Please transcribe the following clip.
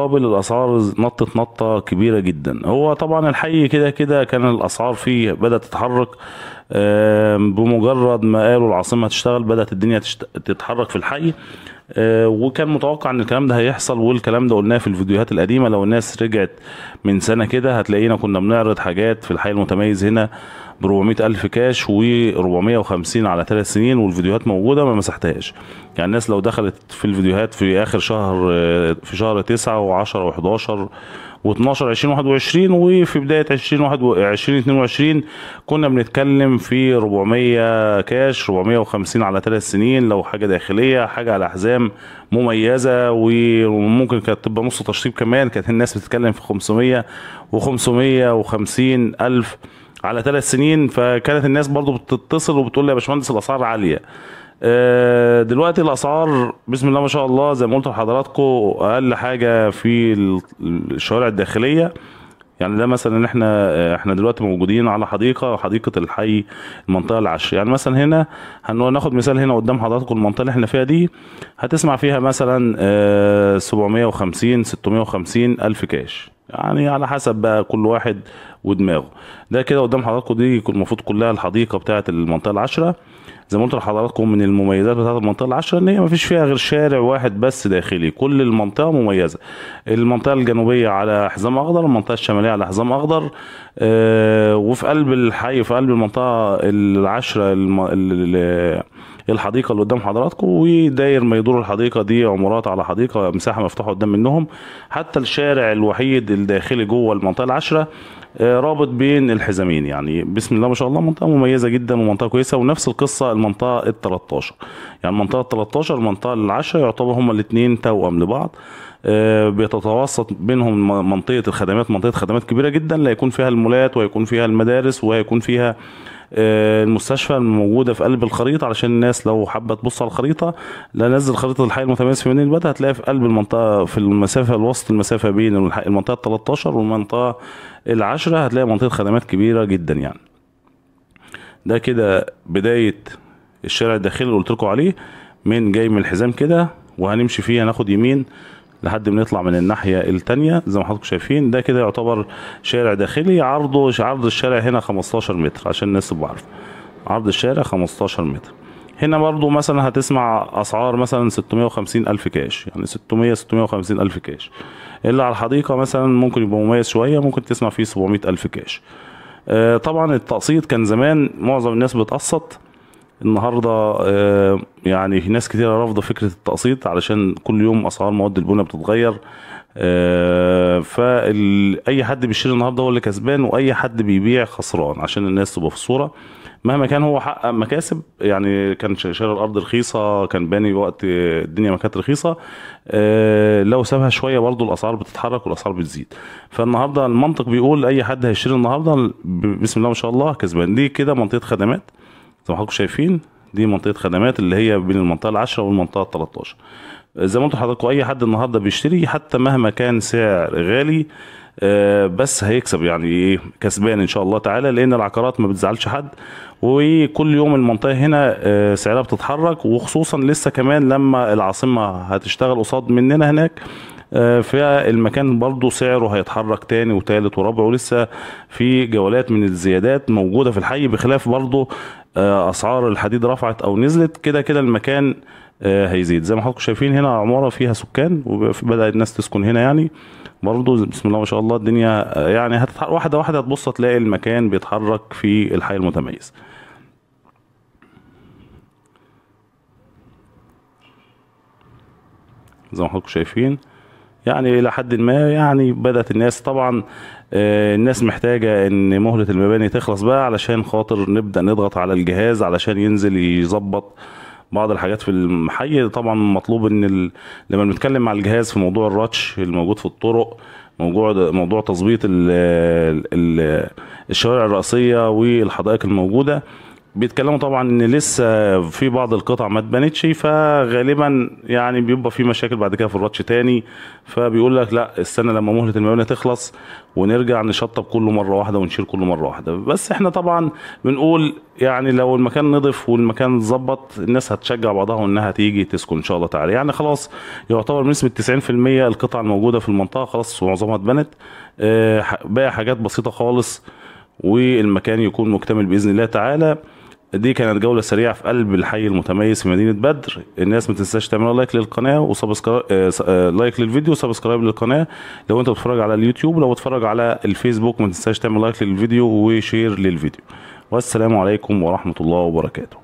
مقابل الاسعار نطت نطه كبيره جدا هو طبعا الحي كده كده كان الاسعار فيه بدات تتحرك بمجرد ما قالوا العاصمه تشتغل بدات الدنيا تتحرك في الحي آه، وكان متوقع ان الكلام ده هيحصل والكلام ده قلناه في الفيديوهات القديمه لو الناس رجعت من سنه كده هتلاقينا كنا بنعرض حاجات في الحي المتميز هنا ب 400000 كاش و450 على ثلاث سنين والفيديوهات موجوده ما مسحتهاش يعني الناس لو دخلت في الفيديوهات في اخر شهر آه، في شهر 9 و10 و11 و12 2021 وفي بدايه 2021 2022 كنا بنتكلم في 400 كاش 450 على ثلاث سنين لو حاجه داخليه حاجه على حزام مميزه وممكن كانت تبقى نص تشطيب كمان كانت الناس بتتكلم في 500 و550 الف على ثلاث سنين فكانت الناس برضو بتتصل وبتقول لي يا باشمهندس الاسعار عاليه آه، دلوقتي الاسعار بسم الله ما شاء الله زي ما قلت لحضراتكم اقل حاجه في الشوارع الداخليه يعني ده مثلا ان احنا آه، احنا دلوقتي موجودين على حديقه حديقه الحي المنطقه العشر يعني مثلا هنا هناخد مثال هنا قدام حضراتكم المنطقه اللي احنا فيها دي هتسمع فيها مثلا 750 آه، 650 الف كاش يعني على حسب بقى كل واحد ودماغه ده كده قدام حضراتكم دي المفروض كلها الحديقه بتاعه المنطقه العشره زي ما قلت لحضراتكم من المميزات بتاعه المنطقه العشره ان هي ما فيش فيها غير شارع واحد بس داخلي كل المنطقه مميزه المنطقه الجنوبيه على حزام اخضر المنطقه الشماليه على حزام اخضر آه وفي قلب الحي في قلب المنطقه العشره الم... الحديقه اللي قدام حضراتكم وداير ما يدور الحديقه دي عمرات على حديقه مساحه مفتوحه قدام منهم حتى الشارع الوحيد الداخلي جوه المنطقه العشره آه، رابط بين الحزامين يعني بسم الله ما شاء الله منطقه مميزه جدا ومنطقه كويسه ونفس القصه المنطقه ال 13 يعني المنطقه ال 13 المنطقه ال 10 يعتبر هما الاثنين توأم لبعض آه، بتتوسط بينهم منطقه الخدمات منطقه خدمات كبيره جدا لا يكون فيها المولات ويكون فيها المدارس ويكون فيها آه، المستشفى الموجوده في قلب الخريطه علشان الناس لو حابه تبص على الخريطه لا نزل خريطه الحي المتميز في مدينه بدر هتلاقي في قلب المنطقه في المسافه الوسط المسافه بين المنطقه 13 والمنطقه العشرة هتلاقي منطقه خدمات كبيره جدا يعني ده كده بدايه الشارع الداخلي اللي قلت لكم عليه من جاي من الحزام كده وهنمشي فيه هناخد يمين لحد ما نطلع من الناحيه الثانيه زي ما حضراتكم شايفين ده كده يعتبر شارع داخلي عرضه عرض الشارع هنا 15 متر عشان الناس تبقى عارفه عرض الشارع 15 متر هنا برضه مثلا هتسمع اسعار مثلا 650 الف كاش يعني 600 650 الف كاش اللي على الحديقه مثلا ممكن يبقى مميز شويه ممكن تسمع فيه 700 الف كاش آه، طبعا التقسيط كان زمان معظم الناس بتقسط النهارده آه، يعني ناس كثيره رافضه فكره التقسيط علشان كل يوم اسعار مواد البنى بتتغير آه، فاي حد بيشتري النهارده هو اللي كسبان واي حد بيبيع خسران عشان الناس تبقى في الصوره مهما كان هو حقق مكاسب يعني كان شاري الارض رخيصه كان باني وقت آه، الدنيا ما كانت رخيصه لو سابها شويه برضه الاسعار بتتحرك والاسعار بتزيد فالنهارده المنطق بيقول اي حد هيشتري النهارده بسم الله ما شاء الله كسبان دي كده منطقه خدمات زي ما حضراتكم شايفين دي منطقه خدمات اللي هي بين المنطقه العشرة والمنطقه 13 زي ما قلت لحضراتكم اي حد النهارده بيشتري حتى مهما كان سعر غالي آه بس هيكسب يعني ايه كسبان ان شاء الله تعالى لان العقارات ما بتزعلش حد وكل يوم المنطقه هنا آه سعرها بتتحرك وخصوصا لسه كمان لما العاصمه هتشتغل قصاد مننا هناك آه فالمكان برضو سعره هيتحرك تاني وتالت ورابع ولسه في جولات من الزيادات موجوده في الحي بخلاف برضو آه، اسعار الحديد رفعت او نزلت كده كده المكان آه، هيزيد زي ما حضراتكم شايفين هنا عماره فيها سكان وبدا الناس تسكن هنا يعني برضو بسم الله ما شاء الله الدنيا آه، يعني هتتحرك واحده واحده هتبص هتلاقي المكان بيتحرك في الحي المتميز زي ما حضراتكم شايفين يعني الى حد ما يعني بدات الناس طبعا آه، الناس محتاجه ان مهله المباني تخلص بقى علشان خاطر نبدا نضغط على الجهاز علشان ينزل يظبط بعض الحاجات في المحي طبعا مطلوب ان ال... لما بنتكلم مع الجهاز في موضوع الراتش الموجود في الطرق موضوع موضوع تظبيط ال... ال... الشوارع الرئيسيه والحدائق الموجوده بيتكلموا طبعا ان لسه في بعض القطع ما اتبنتش فغالبا يعني بيبقى في مشاكل بعد كده في الراتش تاني فبيقول لك لا استنى لما مهله المبنى تخلص ونرجع نشطب كله مره واحده ونشيل كله مره واحده بس احنا طبعا بنقول يعني لو المكان نضف والمكان اتظبط الناس هتشجع بعضها وانها تيجي تسكن ان شاء الله تعالى يعني خلاص يعتبر بنسبه 90% القطع الموجوده في المنطقه خلاص معظمها اتبنت آه، باقي حاجات بسيطه خالص والمكان يكون مكتمل باذن الله تعالى دي كانت جوله سريعه في قلب الحي المتميز في مدينه بدر الناس ما تنساش تعملوا لايك للقناه وسبسكرايب آه، آه، لايك للفيديو وسبسكرايب للقناه لو انت بتتفرج على اليوتيوب لو بتتفرج على الفيسبوك ما تنساش تعمل لايك للفيديو وشير للفيديو والسلام عليكم ورحمه الله وبركاته